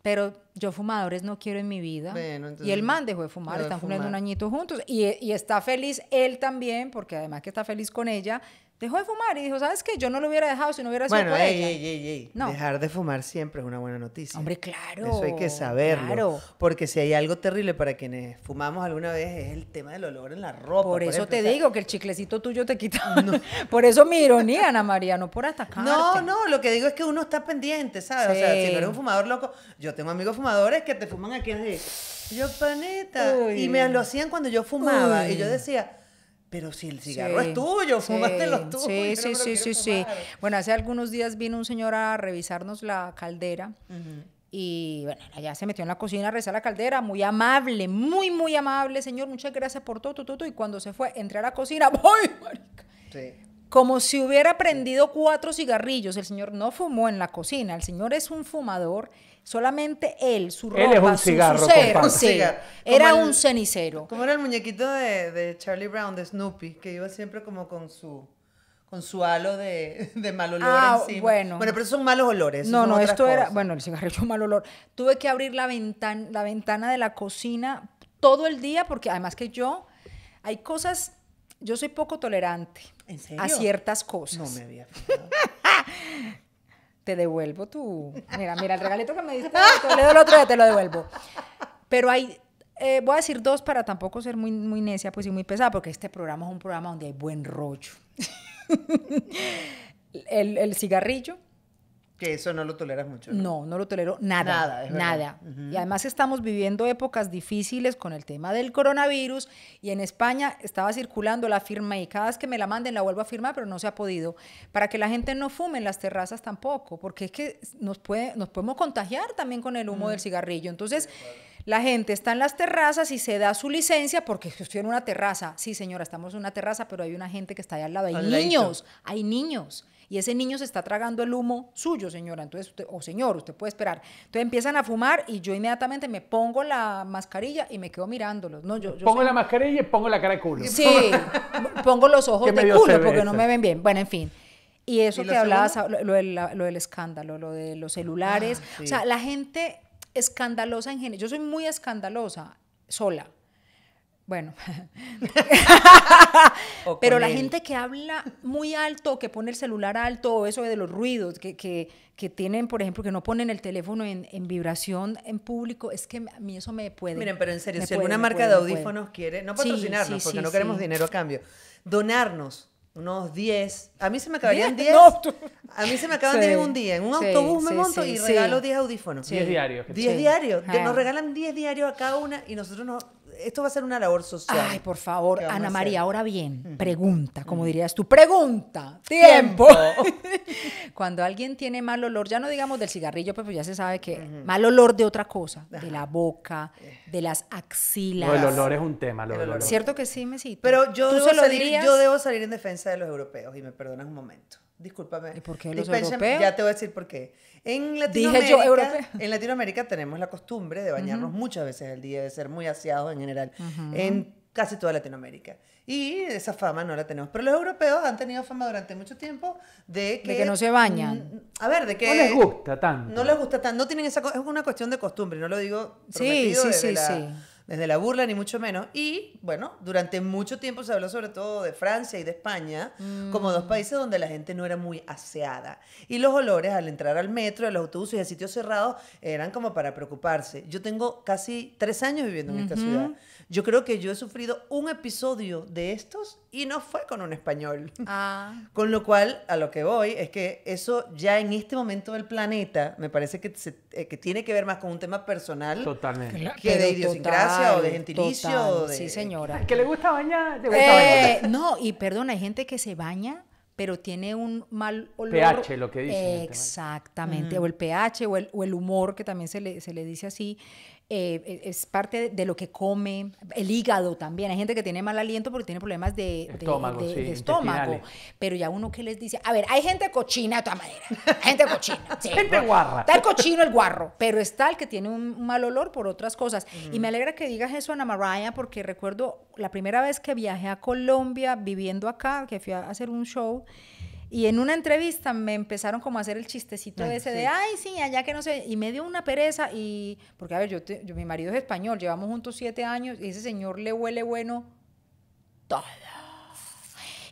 S1: pero yo fumadores no quiero en mi vida. y el man dejó de fumar, están cumpliendo un añito juntos y, y está feliz él también, porque además que está feliz con ella, dejó de fumar y dijo, ¿sabes qué? Yo no lo hubiera dejado si no hubiera sido bueno, por ey, Ey,
S2: ey, no. Dejar de fumar siempre es una buena noticia. Hombre, claro. Eso hay que saberlo. Claro. Porque si hay algo terrible para quienes fumamos alguna
S1: vez es el tema del olor en la ropa. Por, eso te digo que el chiclecito tuyo te quita. por eso mi ironía, Ana María, no por atacarte. No, no, lo que digo es
S2: que uno está pendiente, ¿sabes? O sea, si no eres un fumador loco, yo tengo amigos fumadores que te fuman aquí así. Yo, paneta. Y me lo hacían cuando yo fumaba. Y yo decía pero si el cigarro es tuyo, fúmatelo sí, tú. Sí, sí,
S1: sí, sí, Bueno, hace algunos días vino un señor a revisarnos la caldera. Y bueno, allá se metió en la cocina a la caldera, muy amable, muy, muy amable, señor, muchas gracias por todo, todo, todo. Y cuando se fue, entré a la cocina, ¡voy,
S2: Sí
S1: como si hubiera prendido cuatro cigarrillos. El señor no fumó en la cocina, el señor es un fumador, solamente él, su ropa, él un su, era un cenicero.
S2: Como era el muñequito de, Charlie Brown, de Snoopy, que iba siempre como con su con
S1: su halo de, mal olor ah, Bueno. bueno, pero esos son malos olores. No, no, esto era, bueno, el cigarrillo es un mal olor. Tuve que abrir la, ventana, la ventana de la cocina todo el día porque además que yo, hay cosas, yo soy poco tolerante a ciertas cosas. No me había te devuelvo tu... Mira, mira, el regalito que me diste, te le doy el otro día, te lo devuelvo. Pero hay, eh, voy a decir dos para tampoco ser muy, necia pues, y muy pesada, porque este programa es un programa donde hay buen rollo. el cigarrillo
S2: que eso no lo toleras mucho. No, no,
S1: no lo tolero nada. Nada, Y además estamos viviendo épocas difíciles con el tema del coronavirus y en España estaba circulando la firma y cada vez que me la manden la vuelvo a firmar, pero no se ha podido. Para que la gente no fume en las terrazas tampoco, porque es que nos, puede, nos podemos contagiar también con el humo del mm. cigarrillo. Entonces... La gente está en las terrazas y se da su licencia porque estoy en una terraza. Sí, señora, estamos en una terraza, pero hay una gente que está allá al lado. Hay niños, hay niños y ese niño se está tragando el humo suyo, señora, entonces, usted, o señor, usted puede esperar. Entonces empiezan a fumar y yo inmediatamente me pongo la mascarilla y me quedo mirándolos. No, yo, pongo
S2: la mascarilla y pongo la cara de culo. Sí,
S1: pongo los ojos de culo porque no me ven bien. Bueno, en fin. Y eso que hablabas, lo, del, escándalo, lo de los celulares. Ah, o sea, la gente escandalosa en general. Yo soy muy escandalosa sola. Bueno, pero la gente que habla muy alto, que pone el celular alto, o eso de los ruidos, que, que, que tienen, por ejemplo, que no ponen el teléfono en, vibración en público, es que a mí eso me puede. Miren, pero en serio, si alguna marca de audífonos quiere, no patrocinarnos, porque no queremos dinero a cambio, donarnos unos 10. A
S2: mí se me acabarían 10. a mí se me acaban de en un día. En un autobús me monto y regalo 10 audífonos.
S1: 10 diarios. 10 diarios. Nos
S2: regalan 10 diarios a cada una y nosotros nos esto va a ser una labor
S1: social. Ay, por favor, Ana María, ahora bien, pregunta, como dirías tú, pregunta, tiempo. Cuando alguien tiene mal olor, ya no digamos del cigarrillo, pues, pues ya se sabe que mal olor de otra cosa, de la boca, eh. de las axilas. el olor es un tema, el olor. Cierto que sí, Mesito. Pero yo, yo
S2: debo salir en defensa de los europeos, y me perdonas un momento disculpame ¿Y Ya te voy a decir por qué. En Latinoamérica, en Latinoamérica tenemos la costumbre de bañarnos muchas veces al día, de ser muy aseados en general, en casi toda Latinoamérica. Y esa fama no la tenemos. Pero los europeos han tenido fama durante mucho tiempo de que... no se bañan. Mm, a ver, de que... No les gusta tanto. No les gusta tanto. No tienen esa... Es una cuestión de costumbre, no lo digo... Sí, sí, sí, sí desde la burla ni mucho menos. Y bueno, durante mucho tiempo se habló sobre todo de Francia y de España como dos mm. países donde la gente no era muy aseada. Y los olores al entrar al metro, a los autobuses y a sitios cerrados eran como para preocuparse. Yo tengo casi tres años viviendo en esta ciudad. Yo creo que yo he sufrido un episodio de estos y no fue con un español. Ah. Con lo cual, a lo que voy es que eso ya en este momento del planeta me parece que, eh, que tiene que ver más con un tema personal Totalmente. que de idiosincrasia o de gentilicio. de, sí, señora. Que
S1: le gusta eh, bañar, No, y perdona, hay gente que se baña pero tiene un mal olor. pH, lo que dicen. Exactamente, o el pH o el, o el humor, que también se le, se le dice así. Eh, e, es parte de lo que come, el hígado también. Hay gente que tiene mal aliento porque tiene problemas de estómago, pero ya uno que les dice, a ver, hay gente cochina de todas maneras, gente cochina, gente Está el cochino, el guarro, pero está el que tiene un mal olor por otras cosas. Y mm. me alegra que digas eso, Ana maría porque recuerdo la primera vez que viajé a Colombia, viviendo acá, que fui a hacer un show. Y en una entrevista me empezaron como a hacer el chistecito ese de, ay, sí, allá que no sé, y me dio una pereza y, porque a ver, yo, mi marido es español, llevamos juntos siete años y ese señor le huele bueno todo.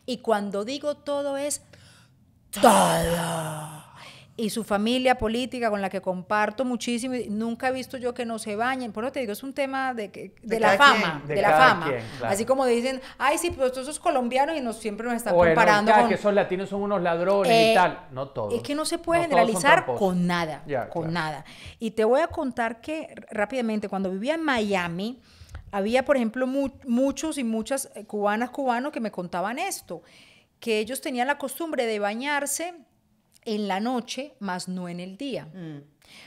S1: Y cuando digo todo es todo y su familia política con la que comparto muchísimo, nunca he visto yo que no se bañen, por eso te digo, es un tema de, de, de la fama, de, la fama. Así como dicen, ay, sí, pero todos esos colombianos y siempre nos están comparando. Con... que son latinos son unos ladrones y eh, tal, no todos. Es que no se puede generalizar con nada, con nada. Y te voy a contar que rápidamente, cuando vivía en Miami, había, por ejemplo, muchos y muchas eh, cubanas, cubanos que me contaban esto, que ellos tenían la costumbre de bañarse en la noche, más no en el día. Mm.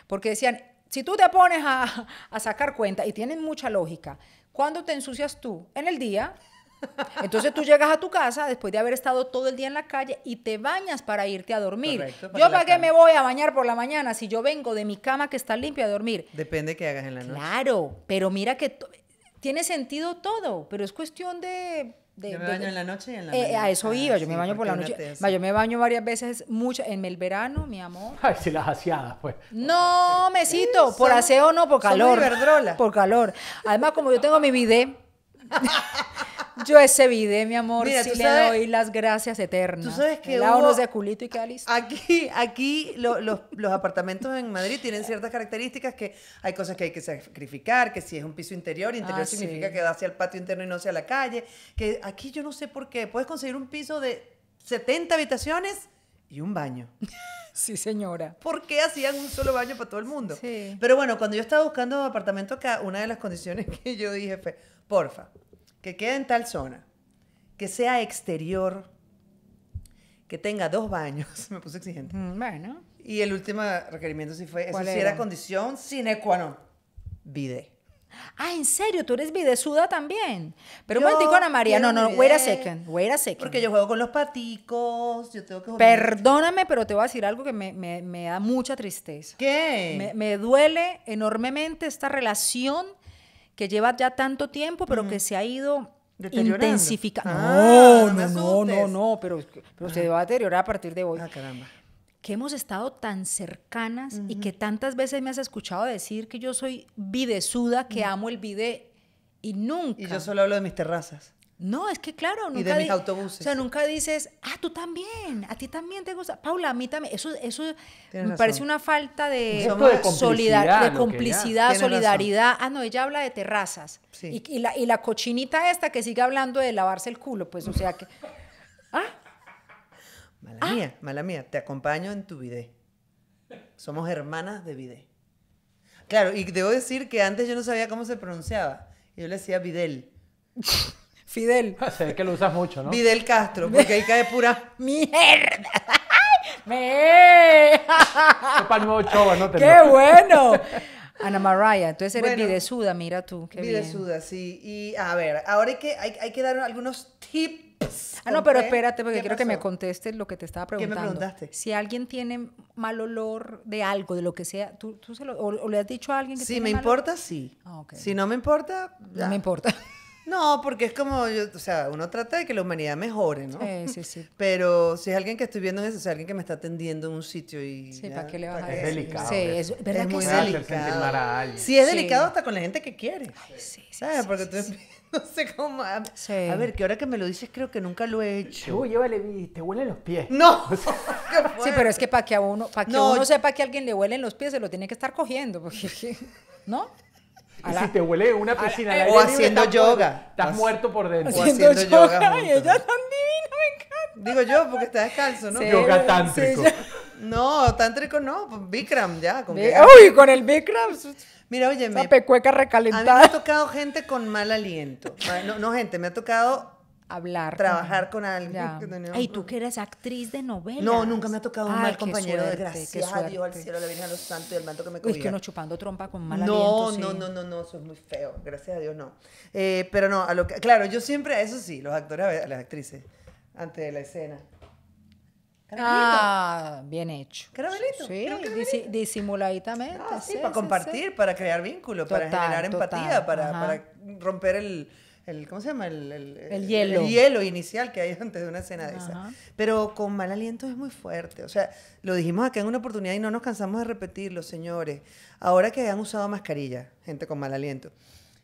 S1: Porque decían, si tú te pones a, sacar cuenta, y tienen mucha lógica, ¿cuándo te ensucias tú? En el día. Entonces tú llegas a tu casa después de haber estado todo el día en la calle y te bañas para irte a dormir. yo para qué me voy a bañar por la mañana si yo vengo de mi cama que está limpia a dormir.
S2: Depende que hagas en la noche. Claro,
S1: pero mira que tiene sentido todo, pero es cuestión de yo me baño en la noche y en la eh, A eso ah, iba, yo me baño por la noche. yo me baño varias veces, en el verano, mi amor. Ay, si las aseadas, pues. No, mesito, por aseo no, por calor. Por calor. Además, como yo tengo mi bidet. Yo ese video, mi amor, Mira, y le doy las gracias eternas. Tú sabes que hubo, de
S2: culito y queda listo. Aquí, aquí los, los, apartamentos en Madrid tienen ciertas características que hay cosas que hay que sacrificar, que si es un piso interior, interior ah, significa que da hacia el patio interno y no hacia la calle. Que aquí yo no sé por qué. Puedes conseguir un piso de 70 habitaciones y un baño. Sí, señora. ¿Por qué hacían un solo baño para todo el mundo? Sí. Pero bueno, cuando yo estaba buscando apartamento acá, una de las condiciones que yo dije fue, porfa, que quede en tal zona, que sea exterior, que tenga dos baños, me puse exigente. Mm, bueno. Y el último requerimiento sí fue, eso era? condición
S1: sine qua vide. Ah, ¿en serio? ¿Tú eres videsuda también? Pero yo un Ana María. No, no, wait a second. Wait a second. Porque yo juego con los paticos, yo tengo que... Perdóname, pero te voy a decir algo que me, da mucha tristeza. ¿Qué? Me, me, duele enormemente esta relación que lleva ya tanto tiempo, pero que se ha ido intensificando. Ah, no, no, no, no, pero, se va a deteriorar a partir de hoy. Ah, caramba que hemos estado tan cercanas y que tantas veces me has escuchado decir que yo soy videsuda, que amo el vide y nunca. Y yo solo hablo de mis terrazas. No, es que claro, nunca. Y de mis autobuses. O sea, nunca dices, ah, tú también, a ti también te gusta. Paula, a mí también. Eso, eso me parece una falta de, solidaridad, de complicidad, solidaridad. Ah, no, ella habla de terrazas. Y, la, cochinita esta que sigue hablando de lavarse el culo, pues, o sea que. Ah.
S2: Mala ah. mía, mala mía, te acompaño en tu bidé. Somos hermanas de bidé. Claro, y debo decir que antes yo no sabía cómo se pronunciaba. Yo le decía bidel. Fidel. Ah, sé que lo usas mucho, ¿no? Fidel Castro, porque ahí cae pura mierda.
S1: ¡Me! no te ¡Qué bueno! Ana Mariah, entonces eres videsuda, mira tú. Qué videsuda, sí. Y a ver, ahora hay que, hay, que dar algunos tips. Ah, no, pero espérate, porque quiero que me contestes lo que te estaba preguntando. ¿Qué me preguntaste? Si alguien tiene mal olor de algo, de lo que sea, ¿tú, tú se lo, o, le has dicho a alguien que Si me importa, sí. Ah, si no me importa, No me importa. No,
S2: porque es como, o sea, uno trata de que la humanidad mejore, ¿no? Sí, eh, sí, sí. Pero si es alguien que estoy viendo en eso, si es alguien que me está atendiendo en un sitio y... Sí, ¿para qué le vas a decir? Es delicado. Sí, es, ¿verdad es muy delicado. A es delicado hasta con la gente que quiere. Ay, sí, sí, ¿Sabes? porque tú no sé cómo... A, ver, que ahora que me lo dices creo que nunca lo he hecho. Uy, llévale, te huelen los pies. No.
S1: sí, pero es que para que a uno, para que no, uno sepa que alguien le huelen los pies, se lo tiene que estar cogiendo, ¿No? Y si te huele una piscina eh, o haciendo yoga. estás muerto por dentro. Haciendo, o haciendo yoga. Ay, ella ella
S2: tan divina, me encanta. Digo yo, porque está descalzo, ¿no? yoga tántrico. No, tántrico no, Bikram ya. ¿con Uy, con el Bikram. Mira, oye, me... pecueca recalentada. A mí me ha tocado gente con mal aliento. No, no gente, me ha tocado hablar. Trabajar con, alguien. Ay,
S1: tú que eres actriz de novela. No, nunca me ha tocado un mal compañero. gracias a Dios, al
S2: cielo, la Virgen a los Santos y al manto que me cogía. Es que no chupando trompa con mal no, No, no, no, no, eso es muy feo. Gracias a Dios, no. Eh, pero no, a lo claro, yo siempre, eso sí, los actores, las actrices, antes de la escena.
S1: Ah,
S2: bien hecho. Caramelito. Sí,
S1: Ah, sí, para compartir,
S2: para crear vínculo, para generar empatía, para, romper el, el ¿cómo se llama? El, hielo. El hielo inicial que hay antes de una cena de esa. Pero con mal aliento es muy fuerte. O sea, lo dijimos acá en una oportunidad y no nos cansamos de repetirlo, señores. Ahora que han usado mascarilla, gente con mal aliento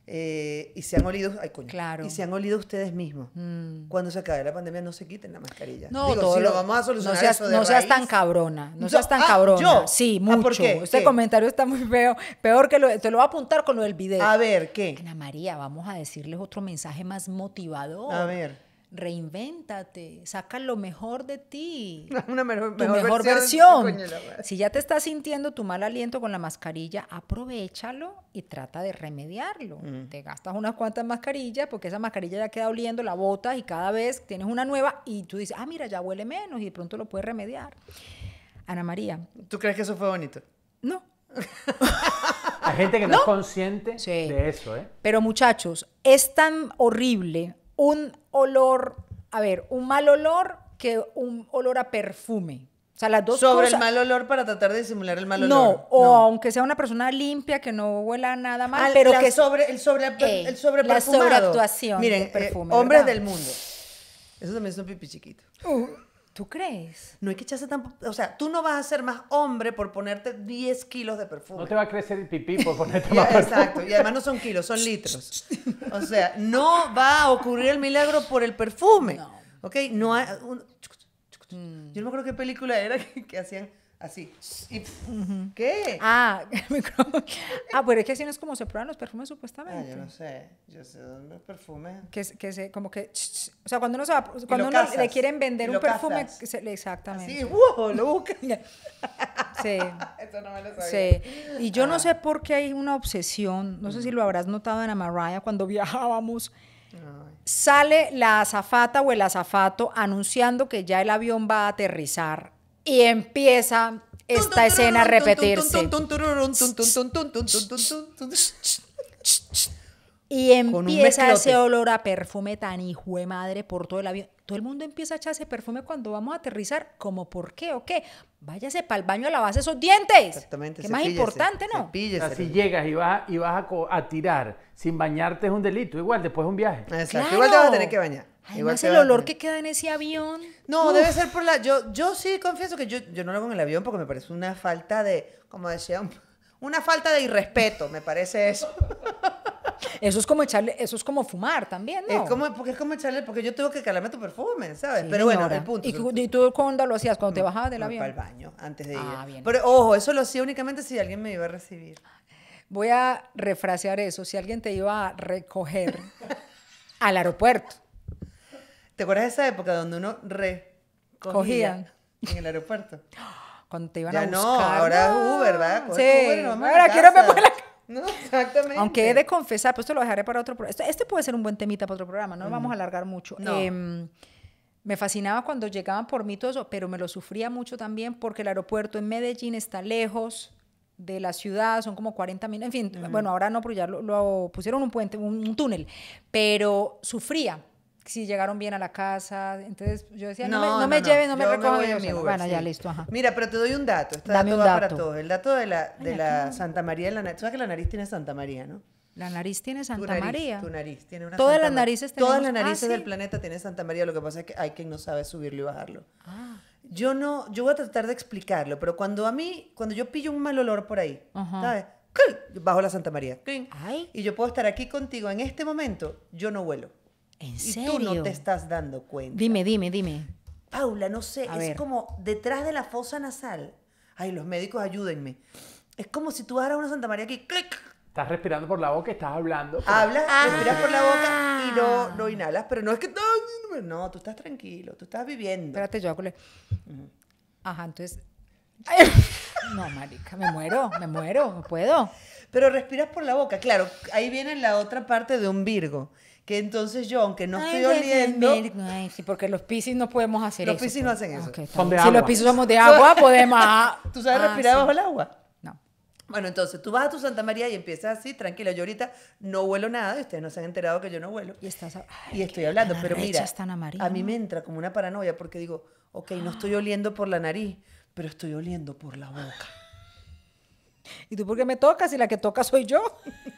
S2: eh, y se olido ay coño, claro. y han olido ustedes mismos. Mm. Cuando se acabe la pandemia, no se quiten la mascarilla. No, lo, vamos a solucionar. No seas, no seas tan
S1: cabrona, no seas tan ah, cabrona. Yo. Sí, ah, mucho. Este comentario está muy feo, peor que lo, te lo voy a apuntar con lo del video. A ver, ¿qué? Ana María, vamos a decirles otro mensaje más motivador. A ver reinvéntate, saca lo mejor de ti, Una mejor, tu mejor, versión. Si ya te estás sintiendo tu mal aliento con la mascarilla, aprovechalo y trata de remediarlo. Mm. Te gastas unas cuantas mascarillas porque esa mascarilla ya queda oliendo, la botas y cada vez tienes una nueva y tú dices, ah, mira, ya huele menos y de pronto lo puedes remediar. Ana María. ¿Tú crees que eso fue bonito? No. Hay gente que no, es consciente de eso, ¿eh? Pero muchachos, es tan horrible un olor, a ver, un mal olor que un olor a perfume. O sea, las dos Sobre el mal
S2: olor para tratar de disimular el mal olor. No, o
S1: aunque sea una persona limpia que no huela nada mal, ah, pero que
S2: sobre el sobre eh, el sobre La sobreactuación Miren, eh, perfume, hombres del mundo. Eso también es un pipi chiquito.
S1: Uh. ¿Tú
S2: crees? No hay que echarse tan... O sea, tú no vas a ser más hombre por ponerte 10 kilos de perfume. No te va a crecer el pipí por ponerte más Exacto. Y además no son kilos, son litros. O sea, no va a ocurrir el milagro por el perfume. No. ¿Ok? No hay... Mm. Yo no me
S1: acuerdo qué película era que hacían Así. Y, ¿Qué? Ah, ah, pero es que así no es como se prueban los perfumes supuestamente. Ah, yo no
S2: sé. Yo sé dónde los perfumes.
S1: Que, que se, eh, como que. O sea, cuando uno, se va, cuando uno le quieren vender un perfume. exactamente. Sí, wow, ¡uh! lo buscan. sí. Eso no me lo sabía. Sí. Y yo no ah. sé por qué hay una obsesión. No sé si lo habrás notado en Amaraya cuando viajábamos. Sale la azafata o el azafato anunciando que ya el avión va a aterrizar y empieza esta escena a repetirse. Y empieza ese olor a perfume tan hijo de madre por todo el avión. Todo el mundo empieza a echar ese perfume cuando vamos a aterrizar. ¿Como por qué o qué? Váyase para el baño a lavarse esos dientes. Exactamente. es más importante, ¿no? si Así
S2: llegas y vas, y vas a, tirar. Sin bañarte es un delito. Igual después es un viaje. Exacto. Igual te vas a tener que bañar. Además, el olor que
S1: queda en ese avión. No, debe ser por la. Yo, yo
S2: sí confieso que yo, yo no lo hago en el avión porque me parece una falta de. Como decía, una falta de irrespeto, me parece eso. Eso es como echarle, eso es como fumar también, ¿no? Es como, porque es como echarle, porque yo tengo que calarme tu perfume, ¿sabes? Pero bueno, el punto. ¿Y,
S1: tú, ¿Y cuándo lo hacías? ¿Cuando te bajabas del avión? Para
S2: baño, antes de ah, ir. Ah, bien. Pero ojo, eso lo hacía únicamente si alguien me iba a recibir.
S1: Voy a refrasear eso. Si alguien te iba a recoger al
S2: aeropuerto. ¿Te acuerdas de esa época donde uno recogía
S1: en el aeropuerto? Cuando te iban a buscar. no, ahora es Uber, ¿verdad? sí. ahora quiero me la no, exactamente. Aunque he de confesar, pues esto lo dejaré para otro programa. Este, este puede ser un buen temita para otro programa, no lo vamos a mm. alargar mucho. Em, me fascinaba cuando llegaban por mí todo eso, pero me lo sufría mucho también porque el aeropuerto en Medellín está lejos de la ciudad, son como 40 mil, en fin, bueno, ahora no, pero ya lo, pusieron un puente, un, túnel, pero sufría si llegaron bien a la casa. Entonces yo decía, no, me, lleve no, me lleve, no, me bueno, ya listo. Ajá.
S2: Mira, pero te doy un dato. Dame un dato. para todos. El dato de la, de la Santa María. Tú la, ¿Sabes que la nariz tiene Santa María, no? La nariz tiene Santa María. Tu nariz tiene una Todas las narices Todas las ah, narices del planeta tienen Santa María. Lo que pasa es que hay quien no sabe subirlo y bajarlo. Ah. Yo no, yo voy a tratar de explicarlo, pero cuando a mí, cuando yo pillo un mal olor por ahí, ¿sabes? Bajo la Santa María. Y yo puedo estar aquí contigo en este momento, yo no vuelo. ¿En serio? tú no te estás dando cuenta. Dime, dime, dime. Paula, no sé, es como detrás de la fosa nasal. Ay, los médicos, ayúdenme. Es como si tú haras una Santa María aquí, clic. Estás respirando por la boca, estás hablando. Hablas, ah. respiras por la boca y no, no inhalas, pero no es que... No, tú estás tranquilo, tú estás viviendo. Espérate, yo Ajá, entonces... No, marica, me muero, me muero, no puedo. Pero respiras por la boca, claro. Ahí viene la otra parte de un virgo que entonces
S1: yo, aunque no estoy oliendo... sí, porque los piscis no podemos hacer eso. Los piscis no pues. hacen eso. si los piscis somos de agua, podemos... Ah, ¿Tú sabes ah, respirar bajo el agua? No.
S2: Bueno, entonces tú vas a tu Santa María y empiezas así, tranquila. Yo ahorita no vuelo nada y ustedes no se han enterado que yo no vuelo. Y, estás, y estoy hablando, pero mira, a mí me entra como una paranoia porque digo, ok, no estoy oliendo por la nariz, pero estoy oliendo por la boca. ¿Y tú por qué me tocas?
S1: Y la que toca soy yo.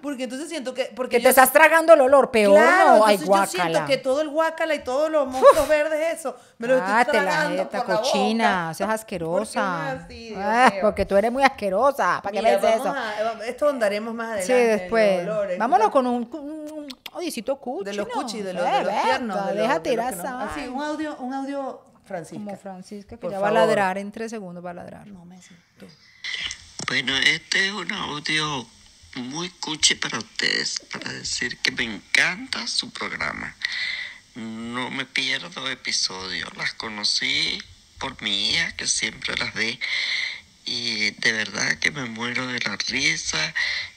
S2: Porque entonces siento que. Porque te estás
S1: tragando el olor, peor claro, no, hay Yo siento que
S2: todo el guacala y todos los monstruos verdes, eso,
S1: me lo estoy ah, tragando. por la boca. seas asquerosa. Ah, porque tú eres muy asquerosa. ¿Para que qué le dices eso?
S2: A, esto andaremos más adelante. Sí, después. Vámonos
S1: con un, odisito cuchi. De los cuchi, de los, de tiernos. Déjate ir a Así, un audio, un audio Francisca. Como Francisca, que ya va a ladrar en tres segundos, va a ladrar. No me siento.
S2: Bueno, este es un audio muy cuchi para ustedes, para decir que me encanta su programa. No me pierdo episodios, las conocí por mi hija que siempre las ve y de verdad que me muero de la risa,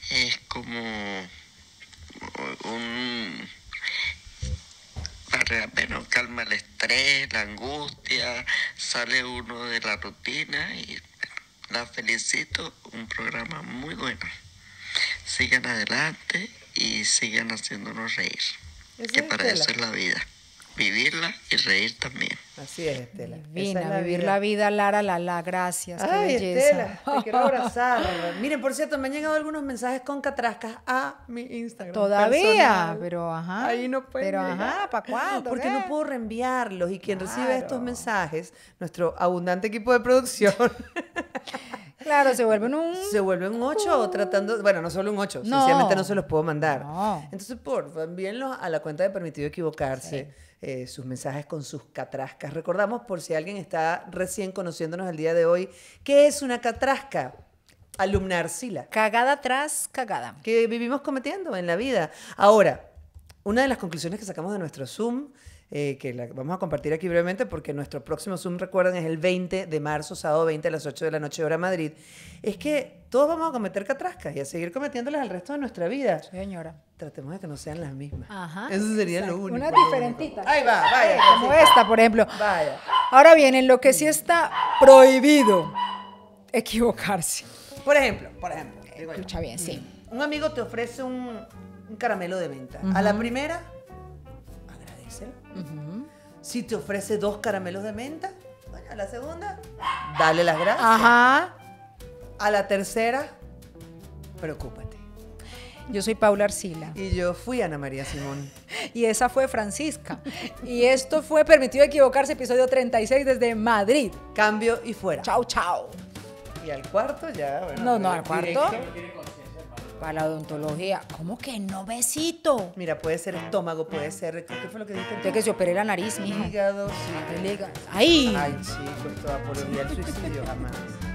S2: es como un para menos calma el estrés, la angustia, sale uno de la rutina y la felicito, un programa muy bueno sigan adelante y sigan haciéndonos reír. que para eso es la vida. Vivirla y reír también. Así es, Estela.
S1: vivir la vida, Lara, la, la, gracias. Estela, te quiero abrazar.
S2: Miren, por cierto, me han llegado algunos mensajes con catrascas a mi Instagram. Todavía, pero ajá. Ahí no Pero ajá, ¿para cuándo? Porque no puedo reenviarlos y quien recibe estos mensajes, nuestro abundante equipo de producción. Claro, se vuelven un... Se vuelven un 8 tratando... Bueno, no solo un ocho. no. sencillamente no se los puedo mandar. Entonces, por bien a la cuenta de Permitido Equivocarse. Eh, sus mensajes con sus catrascas. Recordamos, por si alguien está recién conociéndonos el día de hoy, ¿qué es una catrasca? alumnarcila Cagada tras cagada. Que vivimos cometiendo en la vida. Ahora, una de las conclusiones que sacamos de nuestro Zoom eh, que la vamos a compartir aquí brevemente porque nuestro próximo Zoom, recuerden, es el 20 de marzo, sábado 20 a las 8 de la noche hora Madrid, es que todos vamos a cometer catrascas y a seguir cometiéndolas el resto de nuestra vida. Señora. Tratemos de que no sean las
S1: mismas. Eso sería lo único. una diferentitas. Ahí va, vaya. como esta, por ejemplo. Vaya. Ahora bien, en lo que sí está prohibido equivocarse.
S2: Por ejemplo, por ejemplo. Escucha bien, sí. Un amigo te ofrece un, caramelo de venta. A la primera si te ofrece dos caramelos de menta, a la segunda, dale las gracias. Ajá. A la
S1: tercera, preocúpate. Yo soy Paula Arcila. Y yo fui Ana María Simón. Y esa fue Francisca. y esto fue Permitido Equivocarse, episodio 36 desde Madrid. Cambio y fuera. Chao, chao.
S2: Y al cuarto ya, No, no, al cuarto.
S1: Para la odontología. ¿Cómo que no, besito? Mira, puede ser estómago, puede ser. ¿Qué fue lo que dijiste? que se operé la nariz, mi Hígado, sí.
S2: Ay, Ay, chico, esto apología al suicidio jamás.